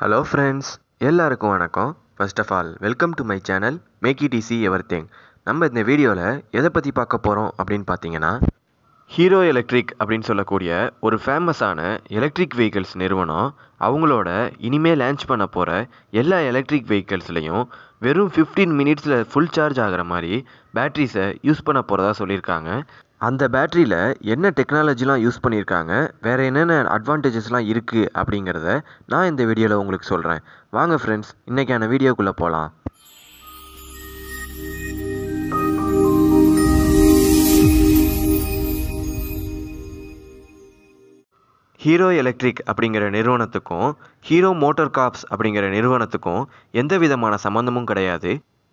hello friends எல்லாருக்கும் வணக்கம் first of all welcome to my channel make it easy everything நம்ம இந்த வீடியோவில் எதை பற்றி பார்க்க போகிறோம் அப்படின்னு பார்த்தீங்கன்னா ஹீரோ எலக்ட்ரிக் அப்படின்னு சொல்லக்கூடிய ஒரு ஃபேமஸான எலக்ட்ரிக் வெஹிக்கிள்ஸ் நிறுவனம் அவங்களோட இனிமேல் லான்ச் பண்ண போகிற எல்லா எலக்ட்ரிக் வெஹிக்கிள்ஸ்லையும் வெறும் ஃபிஃப்டீன் மினிட்ஸில் ஃபுல் சார்ஜ் ஆகிற மாதிரி பேட்ரிஸை யூஸ் பண்ண போகிறதா சொல்லியிருக்காங்க அந்த பேட்ரியில் என்ன டெக்னாலஜிலாம் யூஸ் பண்ணியிருக்காங்க வேறு என்னென்ன அட்வான்டேஜஸ்லாம் இருக்குது அப்படிங்கிறத நான் இந்த வீடியோவில் உங்களுக்கு சொல்கிறேன் வாங்க ஃப்ரெண்ட்ஸ் இன்றைக்கான வீடியோக்குள்ளே போகலாம் ஹீரோ எலக்ட்ரிக் அப்படிங்கிற நிறுவனத்துக்கும் ஹீரோ மோட்டார் காப்ஸ் அப்படிங்கிற நிறுவனத்துக்கும் எந்த விதமான சம்மந்தமும் கிடையாது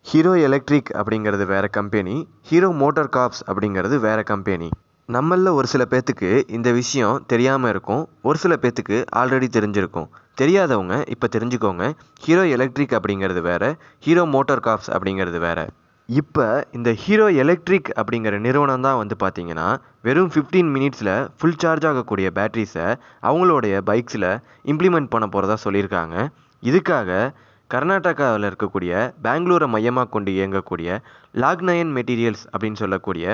ஹீரோ எலக்ட்ரிக் அப்படிங்கிறது வேறு கம்பெனி ஹீரோ மோட்டார் கார்ப்ஸ் அப்படிங்கிறது வேறு கம்பெனி நம்மளில் ஒரு சில பேர்த்துக்கு இந்த விஷயம் தெரியாமல் இருக்கும் ஒரு சில பேர்த்துக்கு ஆல்ரெடி தெரிஞ்சிருக்கும் தெரியாதவங்க இப்போ தெரிஞ்சுக்கோங்க ஹீரோ எலக்ட்ரிக் அப்படிங்கிறது வேறு ஹீரோ மோட்டார் கார்ப்ஸ் அப்படிங்கிறது வேறு இப்போ இந்த ஹீரோ எலக்ட்ரிக் அப்படிங்கிற நிறுவனம் தான் வந்து பார்த்திங்கன்னா வெறும் ஃபிஃப்டீன் மினிட்ஸில் ஃபுல் சார்ஜ் ஆகக்கூடிய பேட்ரிஸை அவங்களுடைய பைக்ஸில் இம்ப்ளிமெண்ட் பண்ண போகிறதா சொல்லியிருக்காங்க இதுக்காக கர்நாடகாவில் இருக்கக்கூடிய பெங்களூரை மையமாக கொண்டு இயங்கக்கூடிய லாக்நயன் மெட்டீரியல்ஸ் அப்படின்னு சொல்லக்கூடிய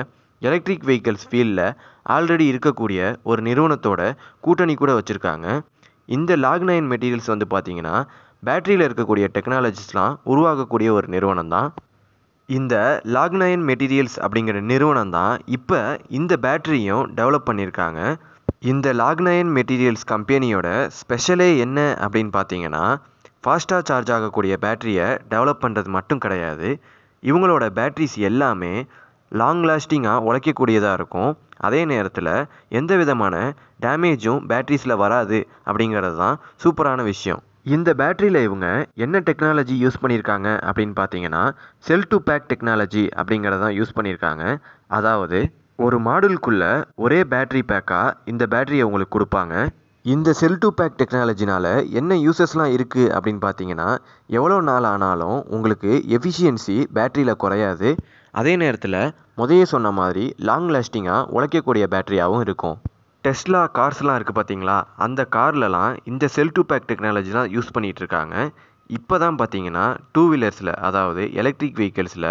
எலக்ட்ரிக் வெஹிக்கல்ஸ் ஃபீல்டில் ஆல்ரெடி இருக்கக்கூடிய ஒரு நிறுவனத்தோட கூட்டணி கூட வச்சுருக்காங்க இந்த லாக்னயன் மெட்டீரியல்ஸ் வந்து பார்த்திங்கன்னா பேட்டரியில் இருக்கக்கூடிய டெக்னாலஜிஸ்லாம் உருவாகக்கூடிய ஒரு நிறுவனம் தான் இந்த லாக்நயன் மெட்டீரியல்ஸ் அப்படிங்கிற நிறுவனம் தான் இப்போ இந்த பேட்டரியும் டெவலப் பண்ணியிருக்காங்க இந்த லாக்நயன் மெட்டீரியல்ஸ் கம்பெனியோட ஸ்பெஷலே என்ன அப்படின்னு பார்த்தீங்கன்னா ஃபாஸ்ட்டாக சார்ஜ் ஆகக்கூடிய பேட்ரியை டெவலப் பண்ணுறது மட்டும் கிடையாது இவங்களோட பேட்ரிஸ் எல்லாமே லாங் லாஸ்டிங்காக உழைக்கக்கூடியதாக இருக்கும் அதே நேரத்தில் எந்த விதமான டேமேஜும் பேட்ரிஸில் வராது அப்படிங்கிறது தான் சூப்பரான விஷயம் இந்த பேட்டரியில் இவங்க என்ன டெக்னாலஜி யூஸ் பண்ணியிருக்காங்க அப்படின்னு பார்த்தீங்கன்னா செல் டு பேக் டெக்னாலஜி அப்படிங்கிறத யூஸ் பண்ணியிருக்காங்க அதாவது ஒரு மாடலுக்குள்ளே ஒரே பேட்ரி பேக்காக இந்த பேட்டரியை உங்களுக்கு கொடுப்பாங்க இந்த செல் டு பேக் டெக்னாலஜினால் என்ன யூசஸ்லாம் இருக்குது அப்படின்னு பார்த்தீங்கன்னா எவ்வளோ நாள் ஆனாலும் உங்களுக்கு எஃபிஷியன்சி பேட்டரியில் குறையாது அதே நேரத்தில் முதையே சொன்ன மாதிரி லாங் லாஸ்டிங்காக உழைக்கக்கூடிய பேட்டரியாகவும் இருக்கும் டெஸ்ட்லா கார்ஸ்லாம் இருக்குது பார்த்தீங்களா அந்த கார்லலாம் இந்த செல் டு பேக் டெக்னாலஜி தான் யூஸ் பண்ணிகிட்ருக்காங்க இப்போ தான் பார்த்தீங்கன்னா டூ வீலர்ஸில் அதாவது எலக்ட்ரிக் வெஹிக்கிள்ஸில்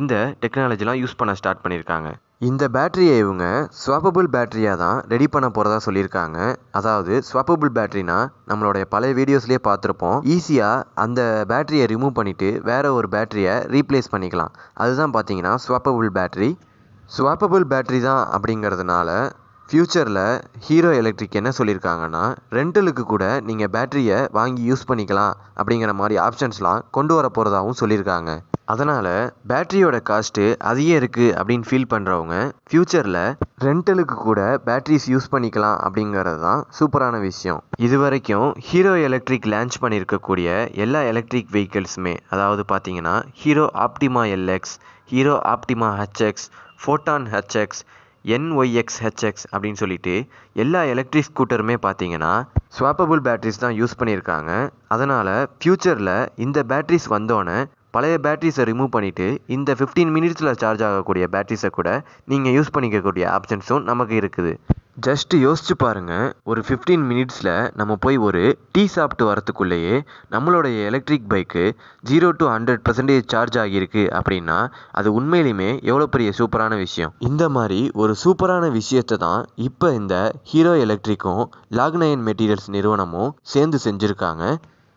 இந்த டெக்னாலஜிலாம் யூஸ் பண்ண ஸ்டார்ட் பண்ணியிருக்காங்க இந்த பேட்டரியை இவங்க ஸ்வாப்பபிள் பேட்டரியாக தான் ரெடி பண்ண போகிறதா சொல்லியிருக்காங்க அதாவது ஸ்வாப்பபிள் பேட்டரினா நம்மளுடைய பழைய வீடியோஸ்லேயே பார்த்துருப்போம் ஈஸியாக அந்த பேட்டரியை ரிமூவ் பண்ணிவிட்டு வேறு ஒரு பேட்டரியை ரீப்ளேஸ் பண்ணிக்கலாம் அதுதான் பார்த்தீங்கன்னா ஸ்வாப்பபிள் பேட்டரி ஸ்வாப்பபிள் பேட்டரி தான் அப்படிங்கிறதுனால ஃப்யூச்சரில் ஹீரோ எலக்ட்ரிக் என்ன சொல்லியிருக்காங்கன்னா ரெண்டலுக்கு கூட நீங்கள் பேட்டரியை வாங்கி யூஸ் பண்ணிக்கலாம் அப்படிங்கிற மாதிரி ஆப்ஷன்ஸ்லாம் கொண்டு வர போகிறதாகவும் சொல்லியிருக்காங்க அதனால் பேட்ரியோட காஸ்ட்டு அதிகம் இருக்குது அப்படின்னு ஃபீல் பண்ணுறவங்க ஃப்யூச்சரில் ரெண்டலுக்கு கூட பேட்ரிஸ் யூஸ் பண்ணிக்கலாம் அப்படிங்கிறது தான் சூப்பரான விஷயம் இது வரைக்கும் ஹீரோ எலக்ட்ரிக் லான்ச் பண்ணியிருக்கக்கூடிய எல்லா எலக்ட்ரிக் வெஹிக்கிள்ஸுமே அதாவது பார்த்தீங்கன்னா Hero Optima LX Hero Optima HX Photon HX NYX HX அப்படின்னு சொல்லிட்டு எல்லா எலக்ட்ரிக் ஸ்கூட்டருமே பார்த்தீங்கன்னா ஸ்வாப்பபுள் பேட்ரிஸ் தான் யூஸ் பண்ணியிருக்காங்க அதனால் ஃப்யூச்சரில் இந்த பேட்ரிஸ் வந்தோடனே பழைய பேட்ரிஸை ரிமூவ் பண்ணிவிட்டு இந்த ஃபிஃப்டீன் மினிட்ஸில் சார்ஜ் ஆகக்கூடிய பேட்ரிஸை கூட நீங்கள் யூஸ் பண்ணிக்கக்கூடிய ஆப்ஷன்ஸும் நமக்கு இருக்குது ஜஸ்ட்டு யோசிச்சு பாருங்கள் ஒரு ஃபிஃப்டீன் மினிட்ஸில் நம்ம போய் ஒரு டீ சாப்பிட்டு வரத்துக்குள்ளேயே நம்மளுடைய electric bike zero to hundred percentage charge ஆகியிருக்கு அப்படின்னா அது உண்மையிலுமே எவ்வளோ பெரிய சூப்பரான விஷயம் இந்த மாதிரி ஒரு சூப்பரான விஷயத்தை தான் இப்போ இந்த ஹீரோ எலக்ட்ரிக்கும் லாக்னயன் மெட்டீரியல்ஸ் நிறுவனமும் சேர்ந்து செஞ்சுருக்காங்க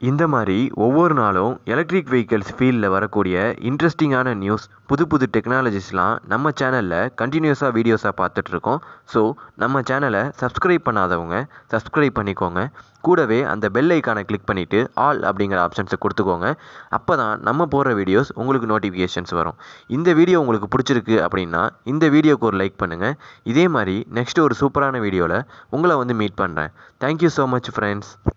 இந்த மாதிரி ஒவ்வொரு நாளும் எலக்ட்ரிக் வெஹிக்கல்ஸ் ஃபீல்டில் வரக்கூடிய இன்ட்ரெஸ்டிங்கான நியூஸ் புது புது டெக்னாலஜிஸ்லாம் நம்ம சேனலில் கண்டினியூஸாக வீடியோஸாக பார்த்துட்ருக்கோம் ஸோ நம்ம சேனலை சப்ஸ்கிரைப் பண்ணாதவங்க சப்ஸ்கிரைப் பண்ணிக்கோங்க கூடவே அந்த பெல் ஐக்கானை கிளிக் பண்ணிவிட்டு ஆல் அப்படிங்கிற ஆப்ஷன்ஸை கொடுத்துக்கோங்க அப்போ தான் நம்ம போடுற வீடியோஸ் உங்களுக்கு நோட்டிஃபிகேஷன்ஸ் வரும் இந்த வீடியோ உங்களுக்கு பிடிச்சிருக்கு அப்படின்னா இந்த வீடியோக்கு ஒரு லைக் பண்ணுங்கள் இதே மாதிரி நெக்ஸ்ட் ஒரு சூப்பரான வீடியோவில் உங்களை வந்து மீட் பண்ணுறேன் தேங்க்யூ ஸோ மச் ஃப்ரெண்ட்ஸ்